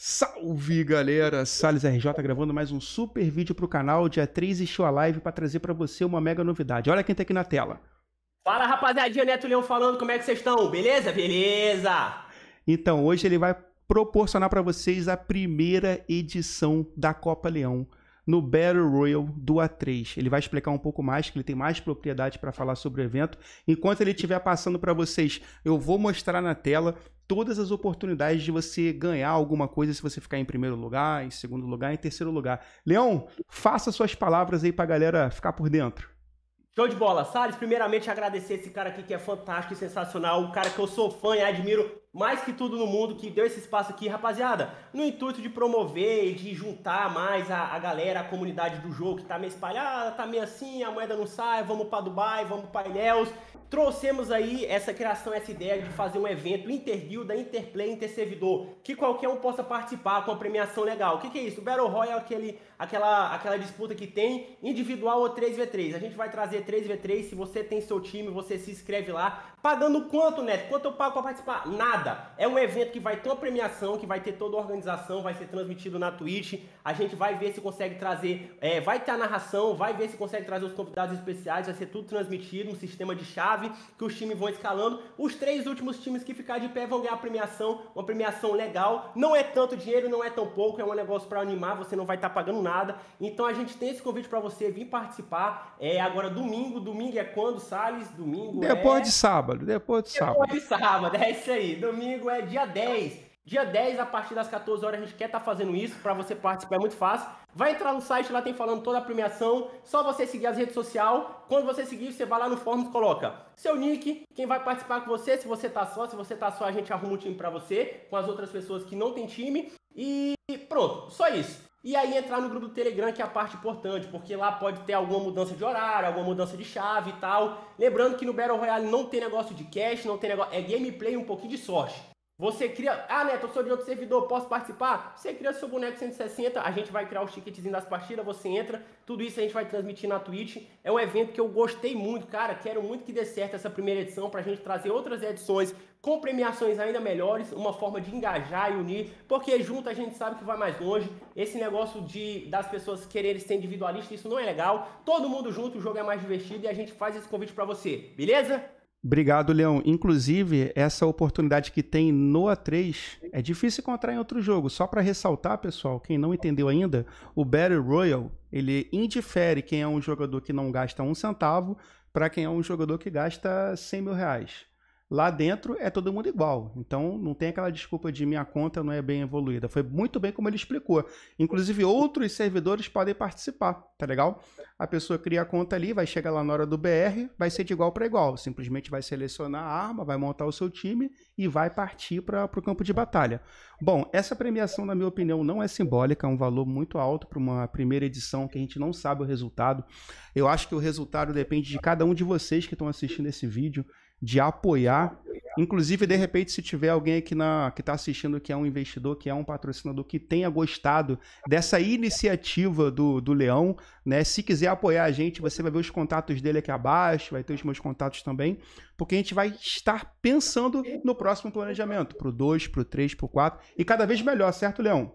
Salve galera, Sales RJ gravando mais um super vídeo para o canal. Dia 3 estou a live para trazer para você uma mega novidade. Olha quem tá aqui na tela. Fala rapaziadinha, Neto Leão falando, como é que vocês estão? Beleza? Beleza! Então, hoje ele vai proporcionar para vocês a primeira edição da Copa Leão no Battle Royale do A3. Ele vai explicar um pouco mais, que ele tem mais propriedade para falar sobre o evento. Enquanto ele estiver passando para vocês, eu vou mostrar na tela todas as oportunidades de você ganhar alguma coisa se você ficar em primeiro lugar, em segundo lugar, em terceiro lugar. Leon, faça suas palavras aí para a galera ficar por dentro. Show de bola. Salles, primeiramente agradecer esse cara aqui que é fantástico e sensacional, um cara que eu sou fã e admiro mais que tudo no mundo que deu esse espaço aqui, rapaziada, no intuito de promover e de juntar mais a, a galera, a comunidade do jogo que tá meio espalhada, tá meio assim, a moeda não sai, vamos para Dubai, vamos para Ilhéus. Trouxemos aí essa criação, essa ideia de fazer um evento interguilda, interplay, interservidor, que qualquer um possa participar com a premiação legal. O que, que é isso? O Battle Royale é aquele, aquela, aquela disputa que tem individual ou 3v3. A gente vai trazer 3v3, se você tem seu time, você se inscreve lá. Pagando quanto, Neto? Quanto eu pago para participar? Nada nada. É um evento que vai ter uma premiação, que vai ter toda a organização, vai ser transmitido na Twitch. A gente vai ver se consegue trazer, é, vai ter a narração, vai ver se consegue trazer os convidados especiais, vai ser tudo transmitido, um sistema de chave que os times vão escalando. Os três últimos times que ficar de pé vão ganhar a premiação, uma premiação legal. Não é tanto dinheiro, não é tão pouco, é um negócio para animar, você não vai estar tá pagando nada. Então a gente tem esse convite para você vir participar. É agora domingo, domingo é quando, Salles, Domingo Depois é... de sábado, depois de depois sábado. Depois de sábado, é isso aí. Domingo é dia 10. Dia 10, a partir das 14 horas, a gente quer estar tá fazendo isso. Para você participar é muito fácil. Vai entrar no site, lá tem falando toda a premiação. Só você seguir as redes sociais. Quando você seguir, você vai lá no fórum e coloca seu nick, quem vai participar com você, se você tá só. Se você tá só, a gente arruma um time para você, com as outras pessoas que não tem time. E pronto, só isso. E aí entrar no grupo do Telegram, que é a parte importante, porque lá pode ter alguma mudança de horário, alguma mudança de chave e tal. Lembrando que no Battle Royale não tem negócio de cash, não tem negócio. É gameplay e um pouquinho de sorte. Você cria. Ah, Neto, eu sou de outro servidor, posso participar? Você cria seu boneco 160, a gente vai criar os ticketzinhos das partidas, você entra. Tudo isso a gente vai transmitir na Twitch. É um evento que eu gostei muito, cara. Quero muito que dê certo essa primeira edição para a gente trazer outras edições com premiações ainda melhores, uma forma de engajar e unir, porque junto a gente sabe que vai mais longe. Esse negócio de das pessoas quererem ser individualistas isso não é legal. Todo mundo junto, o jogo é mais divertido e a gente faz esse convite para você, beleza? Obrigado, Leão. Inclusive, essa oportunidade que tem no A3 é difícil encontrar em outro jogo. Só para ressaltar, pessoal, quem não entendeu ainda, o Battle Royale, ele indifere quem é um jogador que não gasta um centavo para quem é um jogador que gasta 100 mil reais. Lá dentro é todo mundo igual. Então não tem aquela desculpa de minha conta não é bem evoluída. Foi muito bem como ele explicou. Inclusive outros servidores podem participar, tá legal? A pessoa cria a conta ali, vai chegar lá na hora do BR, vai ser de igual para igual. Simplesmente vai selecionar a arma, vai montar o seu time e vai partir para o campo de batalha. Bom, essa premiação, na minha opinião, não é simbólica, é um valor muito alto para uma primeira edição que a gente não sabe o resultado. Eu acho que o resultado depende de cada um de vocês que estão assistindo esse vídeo de apoiar. Inclusive, de repente, se tiver alguém aqui na, que está assistindo que é um investidor, que é um patrocinador, que tenha gostado dessa iniciativa do, do Leão, né? Se quiser apoiar a gente, você vai ver os contatos dele aqui abaixo, vai ter os meus contatos também, porque a gente vai estar pensando no próximo planejamento, para o 2, para o 3, para o 4, e cada vez melhor, certo, Leão?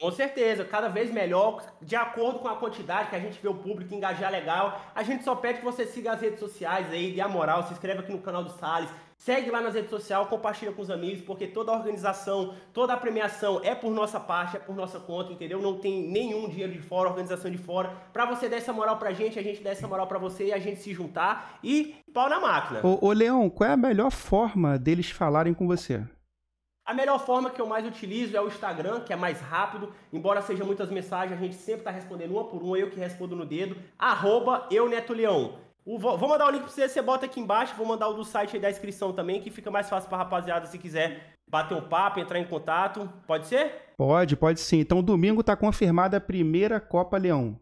Com certeza, cada vez melhor, de acordo com a quantidade que a gente vê o público engajar legal. A gente só pede que você siga as redes sociais aí, dê a moral, se inscreva aqui no canal do Sales, segue lá nas redes sociais, compartilha com os amigos, porque toda a organização, toda a premiação é por nossa parte, é por nossa conta, entendeu? Não tem nenhum dinheiro de fora, organização de fora. Pra você dar essa moral pra gente, a gente dá essa moral pra você e a gente se juntar e pau na máquina. Ô, ô Leão, qual é a melhor forma deles falarem com você? A melhor forma que eu mais utilizo é o Instagram, que é mais rápido, embora seja muitas mensagens, a gente sempre está respondendo uma por uma, eu que respondo no dedo, arroba eu Neto Leão. O, vou mandar o link para você, você bota aqui embaixo, vou mandar o do site aí da inscrição também, que fica mais fácil para rapaziada se quiser bater um papo, entrar em contato. Pode ser? Pode, pode sim. Então domingo está confirmada a primeira Copa Leão.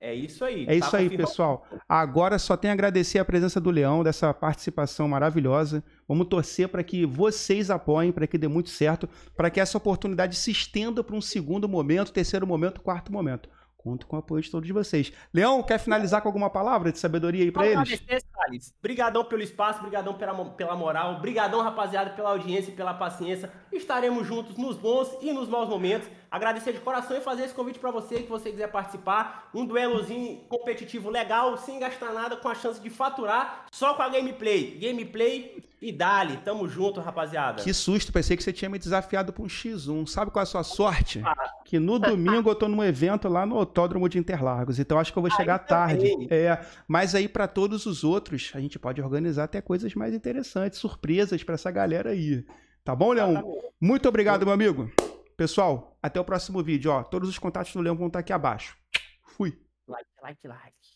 É isso aí. É isso tá aí, confirmado. pessoal. Agora só tenho a agradecer a presença do Leão, dessa participação maravilhosa. Vamos torcer para que vocês apoiem, para que dê muito certo, para que essa oportunidade se estenda para um segundo momento, terceiro momento, quarto momento. Conto com o apoio de todos vocês. Leão, quer finalizar com alguma palavra de sabedoria aí para eles? Salles. pelo espaço, obrigadão pela, pela moral, obrigadão rapaziada, pela audiência e pela paciência. Estaremos juntos nos bons e nos maus momentos. Agradecer de coração e fazer esse convite para você que você quiser participar. Um duelozinho competitivo legal, sem gastar nada, com a chance de faturar só com a gameplay. Gameplay e dali. Tamo junto, rapaziada. Que susto, pensei que você tinha me desafiado para um X1. Sabe qual é a sua sorte? Ah. Que no domingo eu tô num evento lá no Autódromo de Interlagos. Então acho que eu vou chegar tarde. É, mas aí para todos os outros, a gente pode organizar até coisas mais interessantes, surpresas para essa galera aí. Tá bom, Leão? Muito obrigado, meu amigo. Pessoal, até o próximo vídeo. Ó, todos os contatos do Leão vão estar aqui abaixo. Fui. Like, like, like.